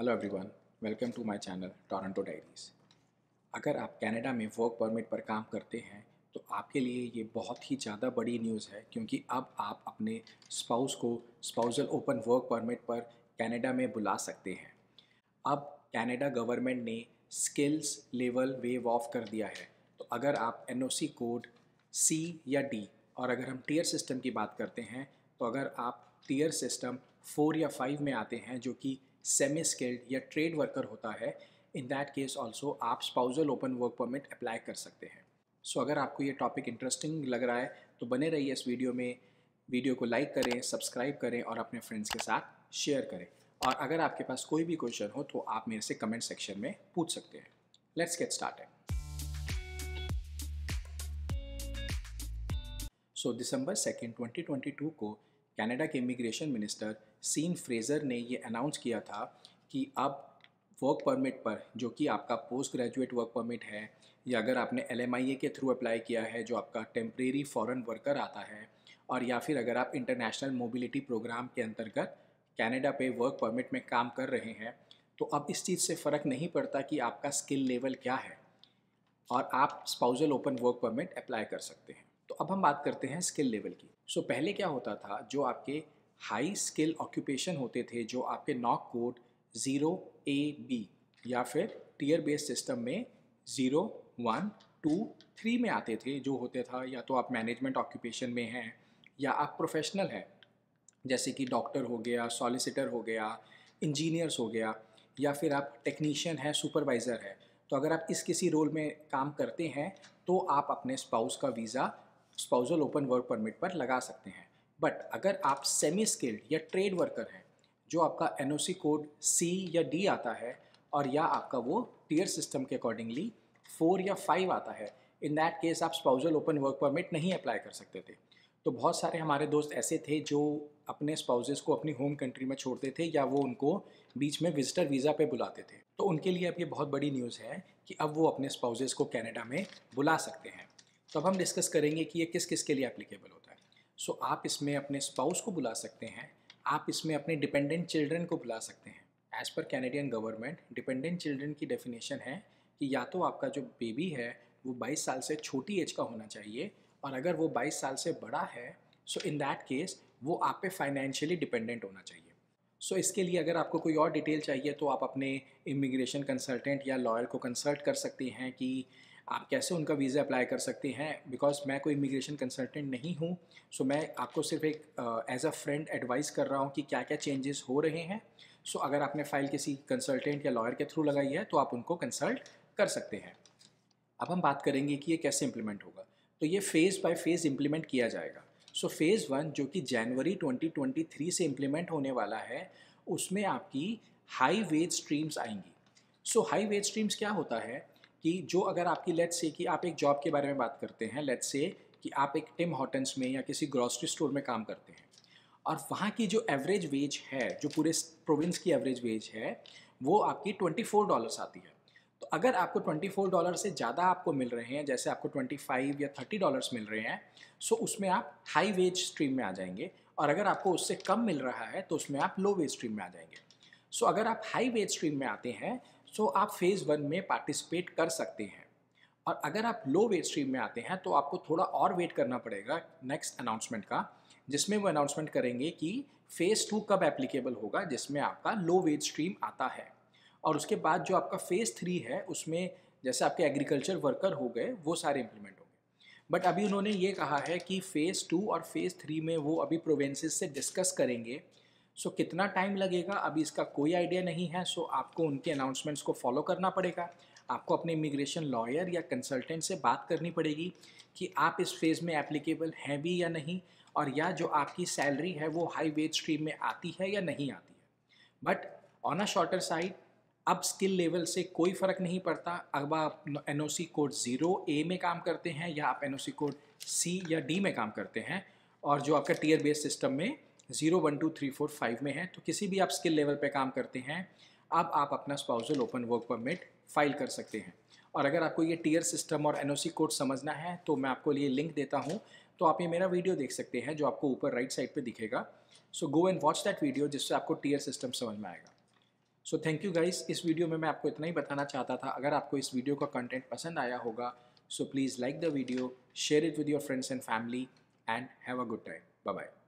hello everyone welcome to my channel Toronto diaries अगर आप Canada में वर्क परमिट पर काम करते हैं तो आपके लिए ये बहुत ही ज़्यादा बड़ी न्यूज़ है क्योंकि अब आप अपने स्पाउस को स्पाउजल ओपन वर्क परमिट पर कनाडा में बुला सकते हैं अब कनाडा गवर्नमेंट ने स्किल्स लेवल वेव ऑफ कर दिया है तो अगर आप एन कोड सी या डी और अगर हम टीयर सिस्टम की बात करते हैं तो अगर आप टीयर सिस्टम फोर या फाइव में आते हैं जो कि सेमी स्किल्ड या ट्रेड वर्कर होता है इन दैट केस ऑल्सो आप spousal open work permit apply कर सकते हैं सो so, अगर आपको ये टॉपिक इंटरेस्टिंग लग रहा है तो बने रहिए इस वीडियो में वीडियो को लाइक करें सब्सक्राइब करें और अपने फ्रेंड्स के साथ शेयर करें और अगर आपके पास कोई भी क्वेश्चन हो तो आप मेरे से कमेंट सेक्शन में पूछ सकते हैं let's get start so December second 2022 को कनाडा के इमिग्रेशन मिनिस्टर सीन फ्रेज़र ने ये अनाउंस किया था कि अब वर्क परमिट पर जो कि आपका पोस्ट ग्रेजुएट वर्क परमिट है या अगर आपने एल के थ्रू अप्लाई किया है जो आपका टेम्प्रेरी फॉरेन वर्कर आता है और या फिर अगर आप इंटरनेशनल मोबिलिटी प्रोग्राम के अंतर्गत कनाडा पे वर्क परमिट में काम कर रहे हैं तो अब इस चीज़ से फ़र्क नहीं पड़ता कि आपका स्किल लेवल क्या है और आप spousal open work permit apply कर सकते हैं तो अब हम बात करते हैं स्किल लेवल की सो so, पहले क्या होता था जो आपके हाई स्किल ऑक्यूपेशन होते थे जो आपके NOC code zero A B या फिर टीयर बेस्ड सिस्टम में ज़ीरो वन टू थ्री में आते थे जो होते था या तो आप मैनेजमेंट ऑक्यूपेशन में हैं या आप प्रोफेशनल हैं जैसे कि डॉक्टर हो गया सॉलिसिटर हो गया इंजीनियर्स हो गया या फिर आप टेक्नीशियन हैं सुपरवाइज़र हैं तो अगर आप इस किसी रोल में काम करते हैं तो आप अपने स्पाउस का visa spousal open work permit पर लगा सकते हैं बट अगर आप सेमी स्किल्ड या ट्रेड वर्कर हैं जो आपका एन कोड सी या डी आता है और या आपका वो टीयर सिस्टम के अकॉर्डिंगली फोर या फाइव आता है इन दैट केस आप स्पाउजल ओपन वर्क परमिट नहीं अप्लाई कर सकते थे तो बहुत सारे हमारे दोस्त ऐसे थे जो अपने स्पाउजेस को अपनी होम कंट्री में छोड़ते थे या वो उनको बीच में विजिटर वीज़ा पे बुलाते थे तो उनके लिए अब ये बहुत बड़ी न्यूज़ है कि अब वो अपने स्पाउजेस को कैनेडा में बुला सकते हैं तो अब हम डिस्कस करेंगे कि ये किस किस के लिए एप्लीकेबल होता है सो so, आप इसमें अपने स्पाउस को बुला सकते हैं आप इसमें अपने डिपेंडेंट चिल्ड्रन को बुला सकते हैं as per Canadian government dependent children की डेफिनेशन है कि या तो आपका जो बेबी है वो 22 साल से छोटी एज का होना चाहिए और अगर वो 22 साल से बड़ा है सो इन दैट केस वो आप पे फाइनेंशियली डिपेंडेंट होना चाहिए सो so, इसके लिए अगर आपको कोई और डिटेल चाहिए तो आप अपने इमिग्रेशन कंसल्टेंट या लॉयर को कंसल्ट कर सकते हैं कि आप कैसे उनका वीज़ा अप्लाई कर सकते हैं बिकॉज मैं कोई इमिग्रेशन कंसल्टेंट नहीं हूँ सो मैं आपको सिर्फ एक एज अ फ्रेंड एडवाइस कर रहा हूँ कि क्या क्या चेंजेस हो रहे हैं सो so, अगर आपने फाइल किसी कंसल्टेंट या लॉयर के थ्रू लगाई है तो आप उनको कंसल्ट कर सकते हैं अब हम बात करेंगे कि ये कैसे इम्प्लीमेंट होगा तो ये फ़ेज़ बाय फेज़ इम्प्लीमेंट किया जाएगा सो फेज़ वन जो कि जनवरी 2023 से इम्प्लीमेंट होने वाला है उसमें आपकी हाई वेज स्ट्रीम्स आएंगी सो हाई वेज स्ट्रीम्स क्या होता है कि जो अगर आपकी लेट से कि आप एक जॉब के बारे में बात करते हैं लेट से कि आप एक टिम हॉटन्स में या किसी ग्रॉसरी स्टोर में काम करते हैं और वहाँ की जो एवरेज वेज है जो पूरे प्रोविंस की एवरेज वेज है वो आपकी ट्वेंटी फोर डॉलर्स आती है तो अगर आपको ट्वेंटी फोर डॉलर से ज़्यादा आपको मिल रहे हैं जैसे आपको ट्वेंटी फाइव या थर्टी डॉलर्स मिल रहे हैं सो उसमें आप हाई वेज स्ट्रीम में आ जाएंगे और अगर आपको उससे कम मिल रहा है तो उसमें आप लो वेज स्ट्रीम में आ जाएंगे सो अगर आप हाई वेज स्ट्रीम में आते हैं सो so, आप फेज़ वन में पार्टिसिपेट कर सकते हैं और अगर आप लो वेट स्ट्रीम में आते हैं तो आपको थोड़ा और वेट करना पड़ेगा नेक्स्ट अनाउंसमेंट का जिसमें वो अनाउंसमेंट करेंगे कि फ़ेज़ टू कब एप्लीकेबल होगा जिसमें आपका लो वेट स्ट्रीम आता है और उसके बाद जो आपका फ़ेज़ थ्री है उसमें जैसे आपके एग्रीकल्चर वर्कर हो गए वो सारे इम्प्लीमेंट होंगे बट अभी उन्होंने ये कहा है कि फ़ेज़ टू और फ़ेज़ थ्री में वो अभी प्रोवेंसेस से डिस्कस करेंगे सो so, कितना टाइम लगेगा अभी इसका कोई आइडिया नहीं है सो so, आपको उनके अनाउंसमेंट्स को फॉलो करना पड़ेगा आपको अपने इमिग्रेशन लॉयर या कंसल्टेंट से बात करनी पड़ेगी कि आप इस फेज़ में एप्लीकेबल हैं भी या नहीं और या जो आपकी सैलरी है वो हाई वेज स्ट्रीम में आती है या नहीं आती है but on a shorter side अब स्किल लेवल से कोई फ़र्क नहीं पड़ता अब आप एन कोड ज़ीरो ए में काम करते हैं या आप एन कोड सी या डी में काम करते हैं और जो आपका टीयर बेस सिस्टम में zero one two three four five में है तो किसी भी आप स्किल लेवल पे काम करते हैं अब आप अपना spousal open work permit file कर सकते हैं और अगर आपको ये टीयर सिस्टम और एन कोड समझना है तो मैं आपको लिए लिंक देता हूँ तो आप ये मेरा वीडियो देख सकते हैं जो आपको ऊपर राइट साइड पर दिखेगा so go and watch that video जिससे आपको टीयर सिस्टम समझ में आएगा सो थैंक यू गाइस इस वीडियो में मैं आपको इतना ही बताना चाहता था अगर आपको इस वीडियो का कंटेंट पसंद आया होगा so please like the video share it with your friends and family and have a good time bye bye